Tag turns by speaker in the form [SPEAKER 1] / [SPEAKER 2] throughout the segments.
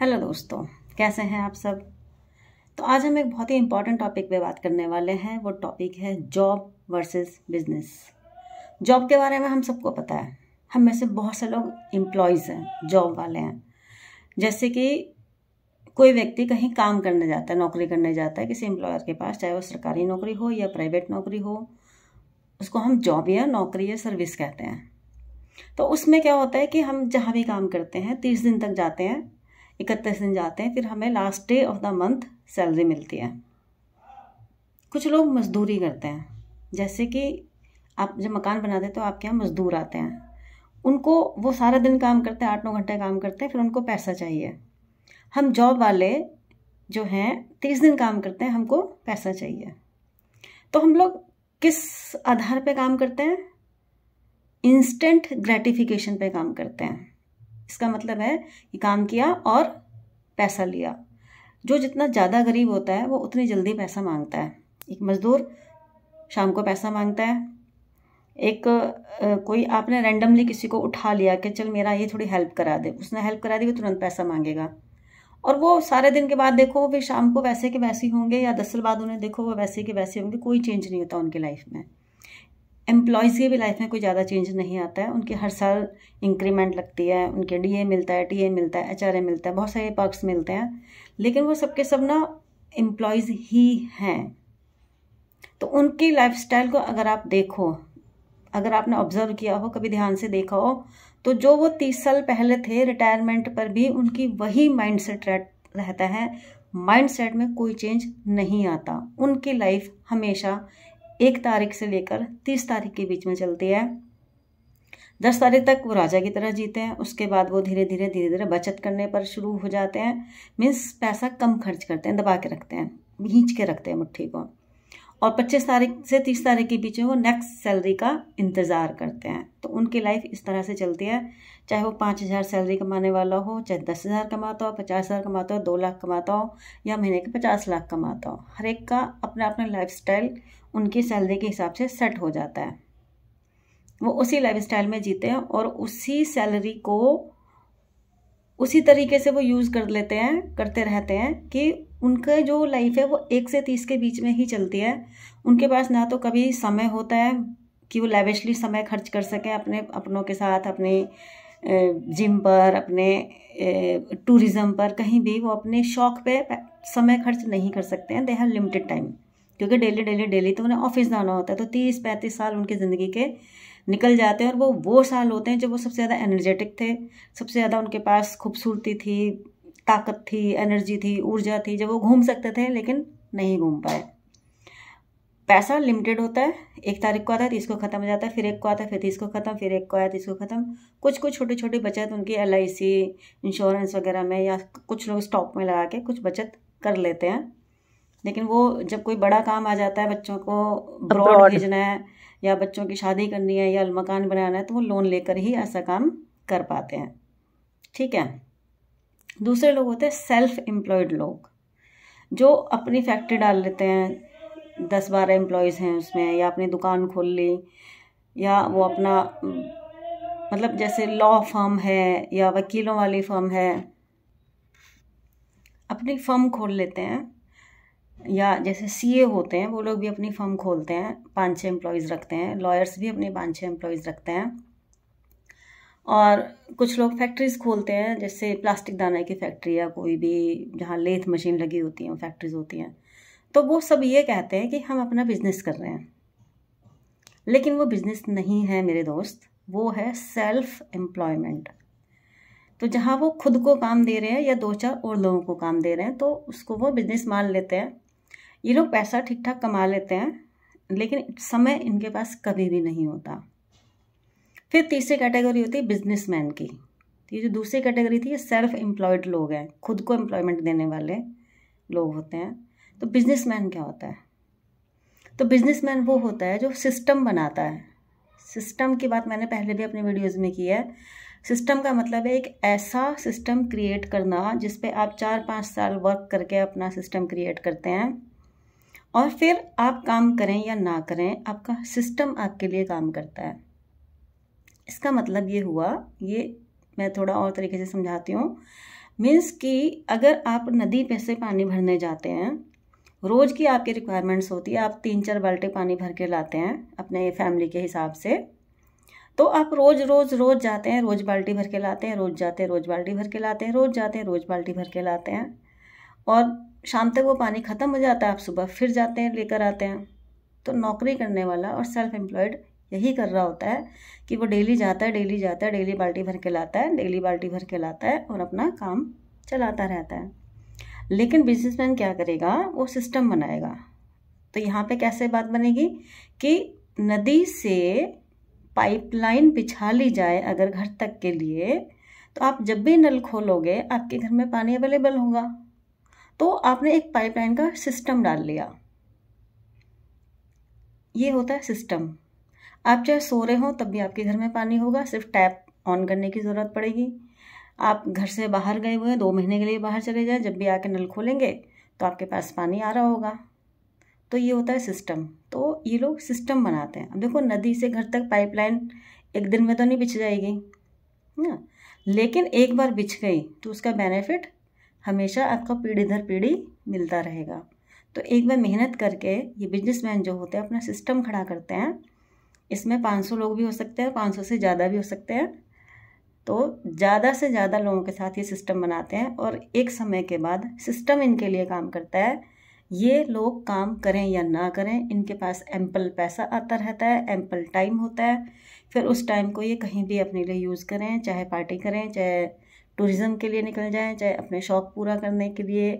[SPEAKER 1] hello दोस्तों कैसे हैं आप सब तो आज हम एक बहुत ही इम्पॉर्टेंट टॉपिक पे बात करने वाले हैं वो टॉपिक है जॉब वर्सेस बिजनेस जॉब के बारे में हम सबको पता है हम में से बहुत से लोग एम्प्लॉयज़ हैं जॉब वाले हैं जैसे कि कोई व्यक्ति कहीं काम करने जाता है नौकरी करने जाता है किसी एम्प्लॉयर के पास चाहे वो सरकारी नौकरी हो या प्राइवेट नौकरी हो उसको हम जॉब या नौकरी या सर्विस कहते हैं तो उसमें क्या होता है कि हम जहाँ भी काम करते हैं तीस दिन तक जाते हैं इकतीस दिन जाते हैं फिर हमें last day of the month salary मिलती है कुछ लोग मजदूरी करते हैं जैसे कि आप जब मकान बनाते हैं तो आपके यहाँ मजदूर आते हैं उनको वो सारा दिन काम करते हैं आठ नौ घंटे काम करते हैं फिर उनको पैसा चाहिए हम जॉब वाले जो हैं तीस दिन काम करते हैं हमको पैसा चाहिए तो हम लोग किस आधार पे काम करते हैं इंस्टेंट ग्रेटिफिकेशन पे काम करते हैं इसका मतलब है कि काम किया और पैसा लिया जो जितना ज़्यादा गरीब होता है वो उतनी जल्दी पैसा मांगता है एक मज़दूर शाम को पैसा मांगता है एक कोई आपने रैंडमली किसी को उठा लिया कि चल मेरा ये थोड़ी हेल्प करा दे उसने हेल्प करा दी वो तुरंत पैसा मांगेगा और वो सारे दिन के बाद देखो फिर शाम को वैसे के वैसे होंगे या दस साल बाद उन्हें देखो वो वैसे के वैसे होंगे कोई चेंज नहीं होता उनकी लाइफ में एम्प्लॉयज़ की भी लाइफ में कोई ज़्यादा चेंज नहीं आता है उनकी हर साल इंक्रीमेंट लगती है उनके डीए मिलता है टीए मिलता है एचआरए मिलता है बहुत सारे पर्क्स मिलते हैं लेकिन वो सबके सब ना एम्प्लॉयज़ ही हैं तो उनकी लाइफ को अगर आप देखो अगर आपने ऑब्जर्व किया हो कभी ध्यान से देखा हो तो जो वो तीस साल पहले थे रिटायरमेंट पर भी उनकी वही माइंड सेट रहता है माइंड सेट में कोई चेंज नहीं आता उनकी लाइफ हमेशा एक तारीख से लेकर तीस तारीख के बीच में चलती है दस तारीख तक वो राजा की तरह जीते हैं उसके बाद वो धीरे धीरे धीरे धीरे बचत करने पर शुरू हो जाते हैं मीन्स पैसा कम खर्च करते हैं दबा के रखते हैं खींच के रखते हैं मुट्ठी को और पच्चीस तारीख से तीस तारीख के बीच में वो नेक्स्ट सैलरी का इंतज़ार करते हैं तो उनकी लाइफ इस तरह से चलती है चाहे वो पाँच हज़ार सैलरी कमाने वाला हो चाहे दस हज़ार कमाता हो पचास हज़ार कमाता हो दो लाख कमाता हो या महीने के पचास लाख कमाता हो हर एक का अपना अपना लाइफ स्टाइल उनकी सैलरी के हिसाब से सेट हो जाता है वो उसी लाइफ में जीते हैं और उसी सैलरी को उसी तरीके से वो यूज़ कर लेते हैं करते रहते हैं कि उनका जो लाइफ है वो एक से तीस के बीच में ही चलती है उनके पास ना तो कभी समय होता है कि वो लाइवेशली समय खर्च कर सकें अपने अपनों के साथ अपने जिम पर अपने टूरिज़म पर कहीं भी वो अपने शौक़ पे समय खर्च नहीं कर सकते हैं दे हैव लिमिटेड टाइम क्योंकि डेली डेली डेली तो उन्हें ऑफिस जाना होता है तो तीस पैंतीस साल उनकी ज़िंदगी के निकल जाते हैं और वो वो साल होते हैं जब वो सबसे ज़्यादा एनर्जेटिक थे सबसे ज़्यादा उनके पास खूबसूरती थी ताकत थी एनर्जी थी ऊर्जा थी जब वो घूम सकते थे लेकिन नहीं घूम पाए पैसा लिमिटेड होता है एक तारीख को आता है तीस को ख़त्म हो जाता है फिर एक को आता है फिर तीस को ख़त्म फिर एक को आया तीस को ख़त्म कुछ कुछ छोटी छोटी बचत उनकी एल इंश्योरेंस वगैरह में या कुछ लोग स्टॉक में लगा के कुछ बचत कर लेते हैं लेकिन वो जब कोई बड़ा काम आ जाता है बच्चों को ब्रॉड भेजना है या बच्चों की शादी करनी है या मकान बनाना है तो वो लोन लेकर ही ऐसा काम कर पाते हैं ठीक है दूसरे लोग होते हैं सेल्फ एम्प्लॉयड लोग जो अपनी फैक्ट्री डाल लेते हैं दस बारह एम्प्लॉयज़ हैं उसमें या अपनी दुकान खोल ली या वो अपना मतलब जैसे लॉ फर्म है या वकीलों वाली फर्म है अपनी फर्म खोल लेते हैं या जैसे सीए होते हैं वो लोग भी अपनी फर्म खोलते हैं पाँच छः एम्प्लॉयज़ रखते हैं लॉयर्स भी अपने पाँच छः एम्प्लॉयज़ रखते हैं और कुछ लोग फैक्ट्रीज़ खोलते हैं जैसे प्लास्टिक दाना की फैक्ट्री या कोई भी जहाँ लेथ मशीन लगी होती हैं फैक्ट्रीज़ होती हैं तो वो सब ये कहते हैं कि हम अपना बिजनेस कर रहे हैं लेकिन वो बिज़नेस नहीं है मेरे दोस्त वो है सेल्फ एम्प्लॉयमेंट तो जहाँ वो खुद को काम दे रहे हैं या दो चार और लोगों को काम दे रहे हैं तो उसको वो बिज़नेस मान लेते हैं ये लोग पैसा ठीक ठाक कमा लेते हैं लेकिन समय इनके पास कभी भी नहीं होता फिर तीसरी कैटेगरी होती है बिजनेस की तो ये जो दूसरी कैटेगरी थी ये सेल्फ एम्प्लॉयड लोग हैं खुद को एम्प्लॉयमेंट देने वाले लोग होते हैं तो बिजनेसमैन क्या होता है तो बिजनेसमैन वो होता है जो सिस्टम बनाता है सिस्टम की बात मैंने पहले भी अपने वीडियोज़ में की है सिस्टम का मतलब है एक ऐसा सिस्टम क्रिएट करना जिसपे आप चार पाँच साल वर्क करके अपना सिस्टम क्रिएट करते हैं और फिर आप काम करें या ना करें आपका सिस्टम आपके लिए काम करता है इसका मतलब ये हुआ ये मैं थोड़ा और तरीके से समझाती हूँ मीन्स कि अगर आप नदी पे से पानी भरने जाते हैं रोज़ की आपकी रिक्वायरमेंट्स होती है आप तीन चार बाल्टी पानी भर के लाते हैं अपने फैमिली के हिसाब से तो आप रोज़ रोज़ रोज़ जाते हैं रोज़ बाल्टी भर के लाते हैं रोज़ जाते हैं रोज़ बाल्टी भर के लाते हैं रोज़ जाते हैं रोज़ बाल्टी भर के लाते हैं और शाम तक वो पानी ख़त्म हो जाता है आप सुबह फिर जाते हैं लेकर आते हैं तो नौकरी करने वाला और सेल्फ एम्प्लॉयड यही कर रहा होता है कि वो डेली जाता है डेली जाता है डेली बाल्टी भर के लाता है डेली बाल्टी भर के लाता है और अपना काम चलाता रहता है लेकिन बिजनेसमैन क्या करेगा वो सिस्टम बनाएगा तो यहाँ पे कैसे बात बनेगी कि नदी से पाइपलाइन बिछा ली जाए अगर घर तक के लिए तो आप जब भी नल खोलोगे आपके घर में पानी अवेलेबल होगा तो आपने एक पाइपलाइन का सिस्टम डाल लिया ये होता है सिस्टम आप चाहे सो रहे हो तब भी आपके घर में पानी होगा सिर्फ टैप ऑन करने की ज़रूरत पड़ेगी आप घर से बाहर गए हुए हैं दो महीने के लिए बाहर चले जाए जब भी आके नल खोलेंगे तो आपके पास पानी आ रहा होगा तो ये होता है सिस्टम तो ये लोग सिस्टम बनाते हैं अब देखो नदी से घर तक पाइपलाइन एक दिन में तो नहीं बिछ जाएगी ना लेकिन एक बार बिछ गई तो उसका बेनिफिट हमेशा आपका पीढ़ी दर पीढ़ी मिलता रहेगा तो एक बार मेहनत करके ये बिजनेसमैन जो होते हैं अपना सिस्टम खड़ा करते हैं इसमें 500 लोग भी हो सकते हैं 500 से ज़्यादा भी हो सकते हैं तो ज़्यादा से ज़्यादा लोगों के साथ ये सिस्टम बनाते हैं और एक समय के बाद सिस्टम इनके लिए काम करता है ये लोग काम करें या ना करें इनके पास एम्पल पैसा आता रहता है एम्पल टाइम होता है फिर उस टाइम को ये कहीं भी अपने लिए यूज़ करें चाहे पार्टी करें चाहे टूरिज़्म के लिए निकल जाएं चाहे अपने शौक़ पूरा करने के लिए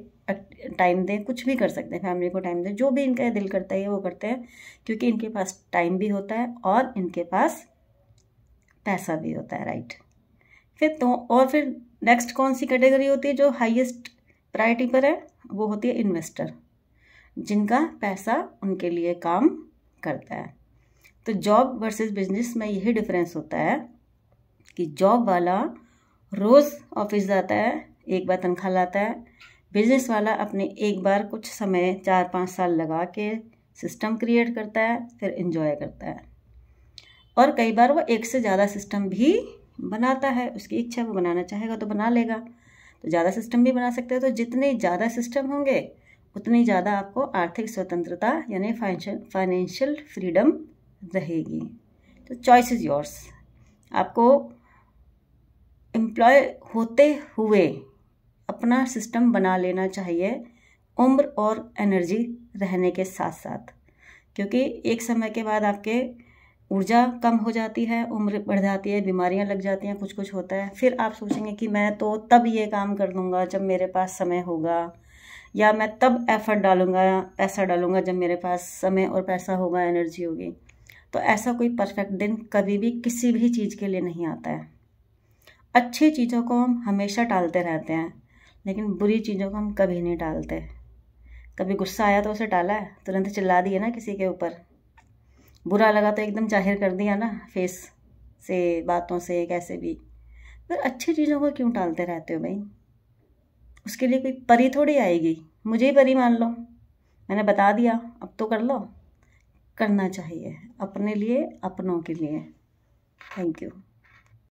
[SPEAKER 1] टाइम दें कुछ भी कर सकते हैं फैमिली को टाइम दें जो भी इनका दिल करता है वो करते हैं क्योंकि इनके पास टाइम भी होता है और इनके पास पैसा भी होता है राइट फिर तो और फिर नेक्स्ट कौन सी कैटेगरी होती है जो हाईएस्ट प्रायोरिटी पर है वो होती है इन्वेस्टर जिनका पैसा उनके लिए काम करता है तो जॉब वर्सेस बिजनेस में यही डिफरेंस होता है कि जॉब वाला रोज़ ऑफिस जाता है एक बार तनख्वाह लाता है बिजनेस वाला अपने एक बार कुछ समय चार पाँच साल लगा के सिस्टम क्रिएट करता है फिर इंजॉय करता है और कई बार वो एक से ज़्यादा सिस्टम भी बनाता है उसकी इच्छा वो बनाना चाहेगा तो बना लेगा तो ज़्यादा सिस्टम भी बना सकते हो तो जितने ज़्यादा सिस्टम होंगे उतनी ज़्यादा आपको आर्थिक स्वतंत्रता यानी फाइनेंशियल फाइनेंशियल फ्रीडम रहेगी तो चॉइस इज़ योर्स आपको एम्प्लॉय होते हुए अपना सिस्टम बना लेना चाहिए उम्र और एनर्जी रहने के साथ साथ क्योंकि एक समय के बाद आपके ऊर्जा कम हो जाती है उम्र बढ़ जाती है बीमारियां लग जाती हैं कुछ कुछ होता है फिर आप सोचेंगे कि मैं तो तब ये काम कर दूँगा जब मेरे पास समय होगा या मैं तब एफर्ट डालूँगा पैसा डालूँगा जब मेरे पास समय और पैसा होगा एनर्जी होगी तो ऐसा कोई परफेक्ट दिन कभी भी किसी भी चीज़ के लिए नहीं आता है अच्छी चीज़ों को हम हमेशा टालते रहते हैं लेकिन बुरी चीज़ों को हम कभी नहीं टालते कभी गुस्सा आया तो उसे टाला है तुरंत चिल्ला दिया ना किसी के ऊपर बुरा लगा तो एकदम जाहिर कर दिया ना फेस से बातों से कैसे भी फिर अच्छी चीज़ों को क्यों टालते रहते हो भाई उसके लिए कोई परी थोड़ी आएगी मुझे ही परी मान लो मैंने बता दिया अब तो कर लो करना चाहिए अपने लिए अपनों के लिए थैंक यू